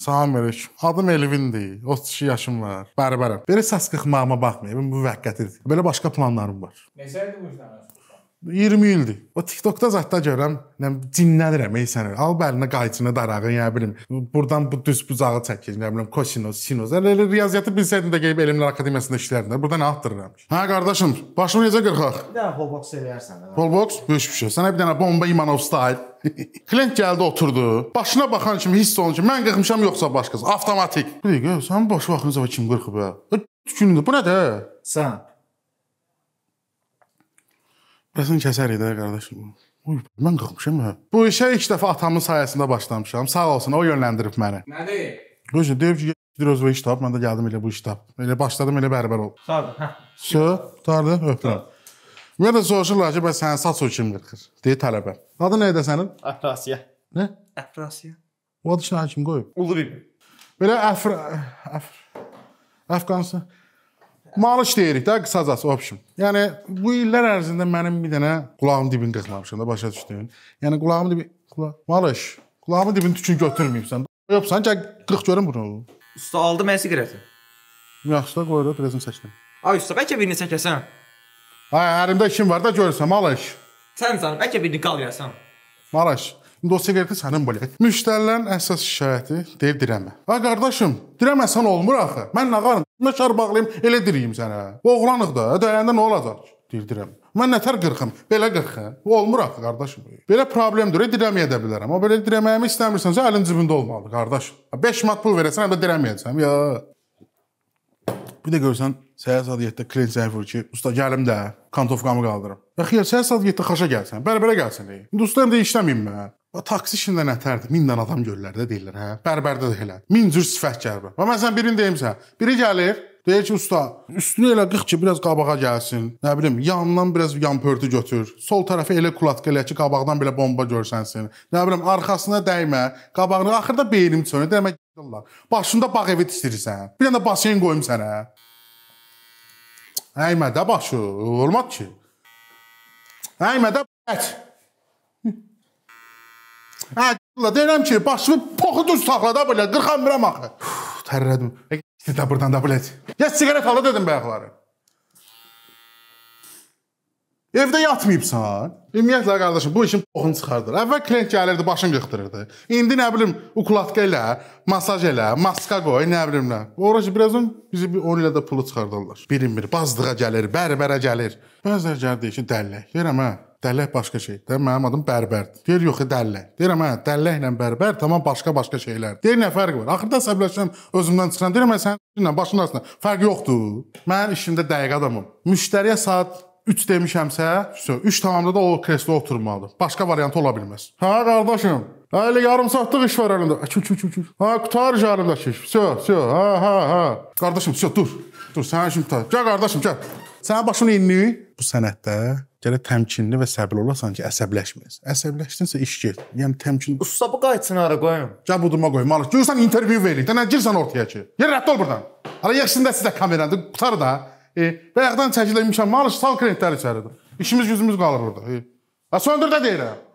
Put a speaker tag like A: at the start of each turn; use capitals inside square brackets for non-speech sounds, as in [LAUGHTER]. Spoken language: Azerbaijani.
A: Salam Mələk. Adım Elvindir. 32 yaşım var. Bərbərəm. Belə səs qıxmağıma baxmayın. Bu müvəqqətidir. Belə başqa planlarım var. Necə idi bu işləmə? 20 ildir. O TikTokda zətdə görürəm, nə cinlənirəm ey sənə. Al bəlinə qayçını darağı, yəni bilim. Burdan bu düz bucağı çəkir, nə bilim kosinus, sinus. Elə elə riyaziyyatı bilsəydin də gəlib Elmlər Akademiyasında işlərdin. Burada nə atdırıram ki? Hə qardaşım, başını necə qırxaq? Bir dənə holbox eləyərsən. Holbox böyük bir şey. Sənə bir dənə bomba Imanov style. [LAUGHS] Klient gəldi, oturdu. Başına baxan kimi hiss olunur ki, mən qırxmışam yoxsa başqası. Avtomatik. Bir dəqiqə, sənin boş vaxtınız var kim qırxıb ha? Tükündə bu nədir? Sən Rəsm kəsər idi qardaşım. Oy, mən qalxmışam ha. Hə. Bu işə ilk dəfə atamın sayəsində başlamışam. Sağ olsun, o yönləndirib məni. Nədir? Gözü deyib ki, Dirozva iş tap, mən də gəldim elə bu iş tap. Elə başladım elə bərbər ol. Sağ ol. Hə. Sö, tardı, öpürəm. Öh. Mən də soruşurlar ki, bəs sənin saç kim qırxır? Deyə tələbə. Adı nə idi sənin? Əfrasiya. Nə? Əfrasiya. O adı şahim qoyub. Ulu bir. Belə Əfr Əfr Əfqansa. Əf Malış deyirik də qısacası option. Yəni bu illər ərzində mənim bir dənə qulağım dibini qıxmamışam da başa düşdün. Yəni qulağım dibi qulaq malış. Qulağımın dibini tükün götürməyibsən. Yoxsan ki qırx görüm bunu. Usta aldı mən siqareti. Yaxşı da qoyur, prezim çəkdim. Ay usta bəlkə birini çəkəsən. Ay hə, əlimdə işim var da görsən malış. Sən sən bəlkə birini qalyasan. Malış. İndosiqreti sənin bilik. Müştərilərin əsas şikayəti deyir dirəmə. A qardaşım, dirəməsən olmur axı. Mən nə qarım? Mən şar bağlayım, elə diriyim sənə. Oğlanıq da, döyəndə nə olacaq? Dirdirəm. Mən nətər qırxım? Belə qırxım. Hə? Olmur axı qardaşım. Belə problemdir. E, dirəməyə də bilərəm. Amma belə dirəməyimi istəmirsənsə əlin cibində olmalı qardaş. 5 manat pul verəsən, həm də dirəməyəcəm. Ya. Bir də görsən, səhər saat 7-də klient zəng vurur ki, usta gəlim də, kontovkamı qaldırım. Ya xeyr, səhər saat 7-də xaşa gəlsən. Bərbərə gəlsən. İndi ustam da işləməyim mən. Hə. Və taksi işində nətərdir? 1000 dənə adam görlərdə deyirlər, hə? Bərbərdə də elə. 1000 cür sifət gəlir. Və məsələn birini deyimsə, biri gəlir, deyir ki, usta, üstünü elə qıx ki, biraz qabağa gəlsin. Nə bilim, yanından biraz yan pörtü götür. Sol tərəfi elə kulatka elə ki, qabaqdan belə bomba görsənsin. Nə bilim, arxasına dəymə, qabağını axırda beynim çönür. Demək Allah. Başında bağ evi tistirirsən. Bir dənə basen qoyum sənə. Əymədə başı, olmaz ki. Əymədə ət. Hə, deyirəm ki, başımı poxuduz saxlada belə, qırxamıram axı. Tərlədim. Siz də burdan da biləcək. Ya siqaret ala dedim bayaqları. Evdə yatmayıbsan. Ümumiyyətlə qardaşım, bu işin poxunu çıxardır. Əvvəl klient gəlirdi, başını qıxdırırdı. İndi nə bilim, uklatka elə, masaj elə, maska qoy, nə bilim nə. Orası birazdan bizi bir 10 ilə də pulu çıxardarlar. Birin bir bazdığa gəlir, bərbərə gəlir. Bəzər gəlir deyir ki, dəllək. Yerəm hə. Dəllək başqa şeydir. Mənim adım Bərbərdir. Deyir, yox, dəllək. Deyirəm, hə, dəlləklə bərbər tamam başqa-başqa şeylərdir. Deyir, nə fərqi var? Axırda səbləşirəm, özümdən çıxıram. Deyirəm, mən səninlə başın arasında fərq yoxdur. Mən işimdə dəqiq adamam. Müştəriyə saat 3 demişəmsə, 3 tamamda da o kresloya oturmalıdır. Başqa variantı ola bilməz. Hə, qardaşım, Hələ yarım saatlıq iş var əlində. Çül çül çül çül. Ha, qutar jarımdakı iş. Sö, sö. Ha, ha, ha. Qardaşım, sö, dur. Dur, sənin işin qutar. Gəl qardaşım, gəl. Sənin başın enli bu sənətdə gərək təmkinli və səbirli olasan ki, əsəbləşməyəsən. Əsəbləşdinsə iş get. Yəni təmkin. Usta bu qayıtsın ara qoyum. Gəl buduma qoy. Malıq. Görürsən intervyu verir. Dənə girsən ortaya ki. Yerə rədd ol burdan. Ara yaxşında sizə kamerandı. Qutar da. E, bayaqdan çəkilmişəm. Malıq sal kreditlər içəridir. İşimiz gücümüz qalır burada. E. Ha söndür də deyirəm.